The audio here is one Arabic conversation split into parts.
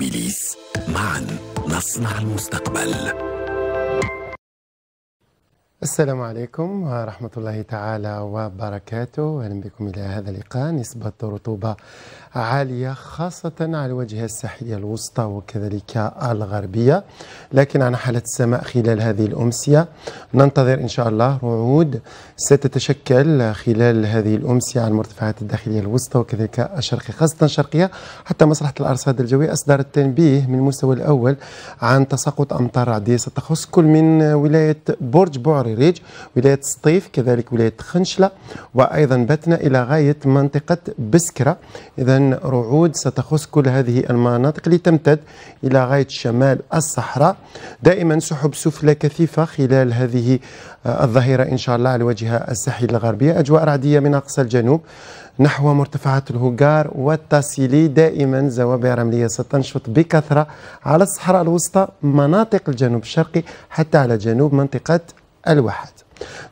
وبليس معا نصنع المستقبل السلام عليكم ورحمة الله تعالى وبركاته أهلا بكم إلى هذا اللقاء نسبة رطوبة عالية خاصة على الواجهة الساحلية الوسطى وكذلك الغربية لكن عن حالة السماء خلال هذه الأمسية ننتظر إن شاء الله رعود ستتشكل خلال هذه الأمسية على المرتفعات الداخلية الوسطى وكذلك الشرقية خاصة الشرقية حتى مصلحة الأرصاد الجوية أصدرت تنبيه من المستوى الأول عن تساقط أمطار رعدية ستخص كل من ولاية برج بوعري الريج ولاية سطيف كذلك ولاية خنشلة وأيضا بتنا إلى غاية منطقة بسكرة إذا رعود ستخص كل هذه المناطق لتمتد إلى غاية شمال الصحراء دائما سحب سفلى كثيفة خلال هذه آه، الظهيرة إن شاء الله على وجه الساحل الغربية أجواء رعدية من أقصى الجنوب نحو مرتفعات الهجار والتاسيلي دائما زوابع رملية ستنشط بكثرة على الصحراء الوسطى مناطق الجنوب الشرقي حتى على جنوب منطقة الواحد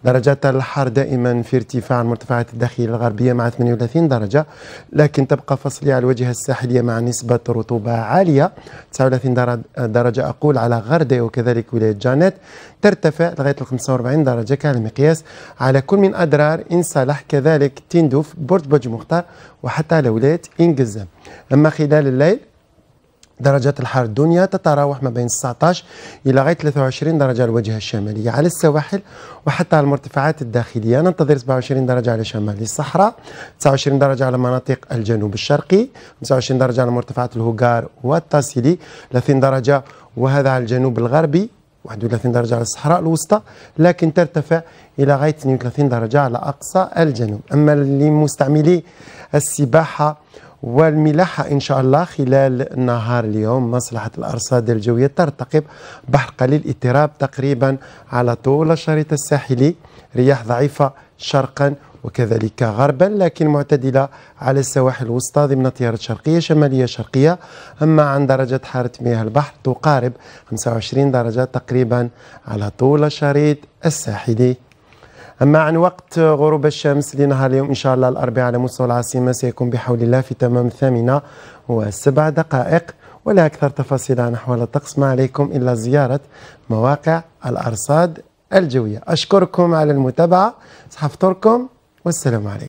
درجات الحر دائما في ارتفاع المرتفعات الداخلية الغربية مع 38 درجة لكن تبقى فصلية على الواجهة الساحلية مع نسبة رطوبة عالية 39 درجة أقول على غردة وكذلك ولاية جانيت ترتفع لغاية 45 درجة كالمقياس على كل من أدرار إن صالح كذلك تندوف برج برج مختار وحتى على ولاية انجزه أما خلال الليل درجات الحر الدنيا تتراوح ما بين 19 إلى غاية 23 درجة الواجهه الشمالية على السواحل وحتى على المرتفعات الداخلية ننتظر 27 درجة على شمال الصحراء 29 درجة على مناطق الجنوب الشرقي 25 درجة على مرتفعات الهوغار والتاسيلي 30 درجة وهذا على الجنوب الغربي 31 درجة على الصحراء الوسطى لكن ترتفع إلى غاية 32 درجة على أقصى الجنوب أما لمستعملي السباحة والملاحة إن شاء الله خلال نهار اليوم مصلحة الأرصاد الجوية ترتقب بحر قليل اضطراب تقريبا على طول الشريط الساحلي رياح ضعيفة شرقا وكذلك غربا لكن معتدلة على السواحل الوسطى ضمن تيارات شرقية شمالية شرقية أما عن درجة حارة مياه البحر تقارب 25 درجة تقريبا على طول الشريط الساحلي أما عن وقت غروب الشمس لنهار اليوم إن شاء الله الأربعاء على مستوى العاصمة سيكون بحول الله في تمام الثامنة وسبع دقائق ولا أكثر تفاصيل عن أحوال الطقس ما عليكم إلا زيارة مواقع الأرصاد الجوية أشكركم على المتابعة صحفتركم والسلام عليكم